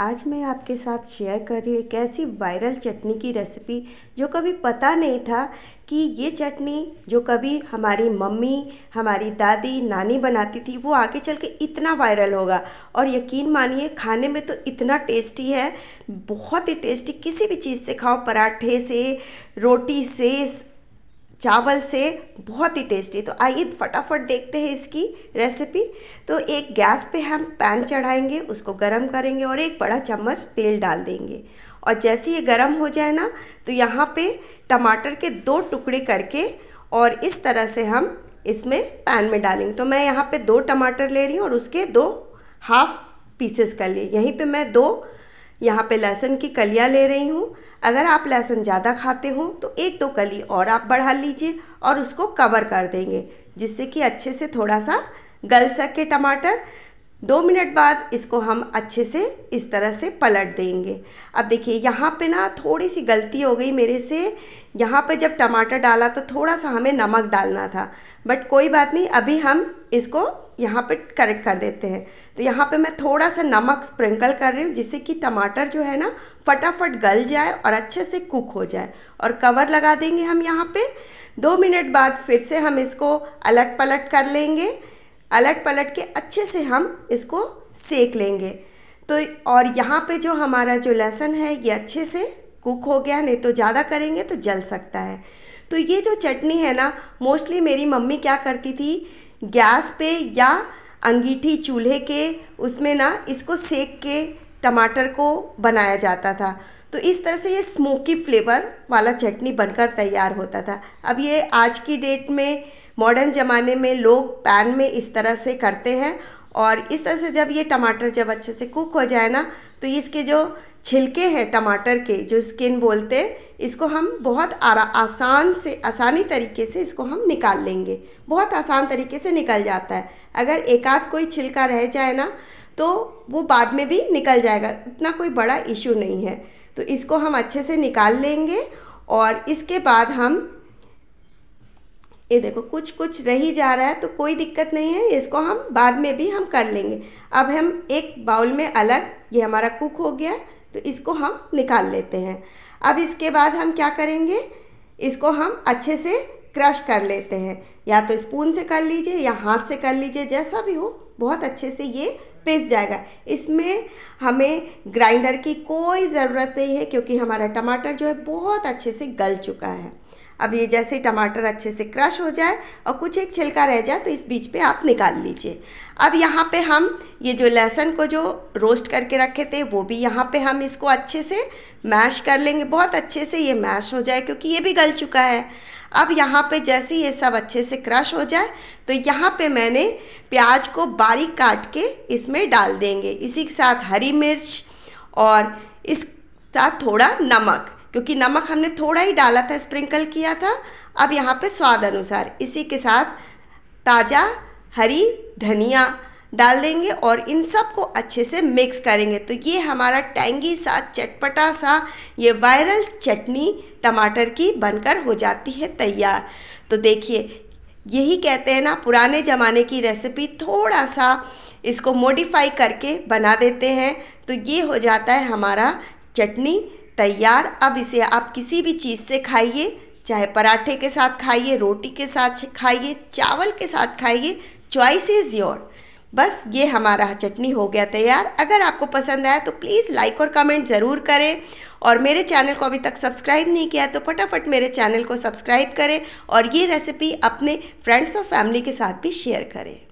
आज मैं आपके साथ शेयर कर रही हूँ एक ऐसी वायरल चटनी की रेसिपी जो कभी पता नहीं था कि ये चटनी जो कभी हमारी मम्मी हमारी दादी नानी बनाती थी वो आगे चल के इतना वायरल होगा और यकीन मानिए खाने में तो इतना टेस्टी है बहुत ही टेस्टी किसी भी चीज़ से खाओ पराठे से रोटी से चावल से बहुत ही टेस्टी तो आइए फटाफट देखते हैं इसकी रेसिपी तो एक गैस पे हम पैन चढ़ाएंगे उसको गरम करेंगे और एक बड़ा चम्मच तेल डाल देंगे और जैसे ये गरम हो जाए ना तो यहाँ पे टमाटर के दो टुकड़े करके और इस तरह से हम इसमें पैन में डालेंगे तो मैं यहाँ पे दो टमाटर ले रही हूँ और उसके दो हाफ पीसेस कर लिए यहीं पर मैं दो यहाँ पे लहसुन की कलियाँ ले रही हूँ अगर आप लहसुन ज़्यादा खाते हो तो एक दो कली और आप बढ़ा लीजिए और उसको कवर कर देंगे जिससे कि अच्छे से थोड़ा सा गल सके टमाटर दो मिनट बाद इसको हम अच्छे से इस तरह से पलट देंगे अब देखिए यहाँ पे ना थोड़ी सी गलती हो गई मेरे से यहाँ पे जब टमाटर डाला तो थोड़ा सा हमें नमक डालना था बट कोई बात नहीं अभी हम इसको यहाँ पे करेक्ट कर देते हैं तो यहाँ पे मैं थोड़ा सा नमक स्प्रिंकल कर रही हूँ जिससे कि टमाटर जो है ना फटाफट गल जाए और अच्छे से कुक हो जाए और कवर लगा देंगे हम यहाँ पे दो मिनट बाद फिर से हम इसको अलट पलट कर लेंगे अलट पलट के अच्छे से हम इसको सेक लेंगे तो और यहाँ पे जो हमारा जो लहसुन है ये अच्छे से कुक हो गया नहीं तो ज़्यादा करेंगे तो जल सकता है तो ये जो चटनी है ना मोस्टली मेरी मम्मी क्या करती थी गैस पे या अंगीठी चूल्हे के उसमें ना इसको सेक के टमाटर को बनाया जाता था तो इस तरह से ये स्मोकी फ्लेवर वाला चटनी बनकर तैयार होता था अब ये आज की डेट में मॉडर्न ज़माने में लोग पैन में इस तरह से करते हैं और इस तरह से जब ये टमाटर जब अच्छे से कुक हो जाए ना तो इसके जो छिलके हैं टमाटर के जो स्किन बोलते हैं इसको हम बहुत आरा आसान से आसानी तरीके से इसको हम निकाल लेंगे बहुत आसान तरीके से निकल जाता है अगर एकाध कोई छिलका रह जाए ना तो वो बाद में भी निकल जाएगा इतना कोई बड़ा इशू नहीं है तो इसको हम अच्छे से निकाल लेंगे और इसके बाद हम ये देखो कुछ कुछ रही जा रहा है तो कोई दिक्कत नहीं है इसको हम बाद में भी हम कर लेंगे अब हम एक बाउल में अलग ये हमारा कुक हो गया तो इसको हम निकाल लेते हैं अब इसके बाद हम क्या करेंगे इसको हम अच्छे से क्रश कर लेते हैं या तो स्पून से कर लीजिए या हाथ से कर लीजिए जैसा भी हो बहुत अच्छे से ये पिस जाएगा इसमें हमें ग्राइंडर की कोई ज़रूरत नहीं है क्योंकि हमारा टमाटर जो है बहुत अच्छे से गल चुका है अब ये जैसे टमाटर अच्छे से क्रश हो जाए और कुछ एक छिलका रह जाए तो इस बीच पे आप निकाल लीजिए अब यहाँ पे हम ये जो लहसुन को जो रोस्ट करके रखे थे वो भी यहाँ पे हम इसको अच्छे से मैश कर लेंगे बहुत अच्छे से ये मैश हो जाए क्योंकि ये भी गल चुका है अब यहाँ पे जैसे ये सब अच्छे से क्रश हो जाए तो यहाँ पे मैंने प्याज को बारीक काट के इसमें डाल देंगे इसी के साथ हरी मिर्च और इस साथ थोड़ा नमक क्योंकि नमक हमने थोड़ा ही डाला था स्प्रिंकल किया था अब यहाँ पे स्वाद अनुसार इसी के साथ ताज़ा हरी धनिया डाल देंगे और इन सब को अच्छे से मिक्स करेंगे तो ये हमारा टैंगी सा चटपटा सा ये वायरल चटनी टमाटर की बनकर हो जाती है तैयार तो देखिए यही कहते हैं ना पुराने ज़माने की रेसिपी थोड़ा सा इसको मॉडिफाई करके बना देते हैं तो ये हो जाता है हमारा चटनी तैयार अब इसे आप किसी भी चीज़ से खाइए चाहे पराठे के साथ खाइए रोटी के साथ खाइए चावल के साथ खाइए चॉइस इज़ योर बस ये हमारा चटनी हो गया तैयार अगर आपको पसंद आया तो प्लीज़ लाइक और कमेंट ज़रूर करें और मेरे चैनल को अभी तक सब्सक्राइब नहीं किया तो फटाफट मेरे चैनल को सब्सक्राइब करें और ये रेसिपी अपने फ्रेंड्स और फैमिली के साथ भी शेयर करें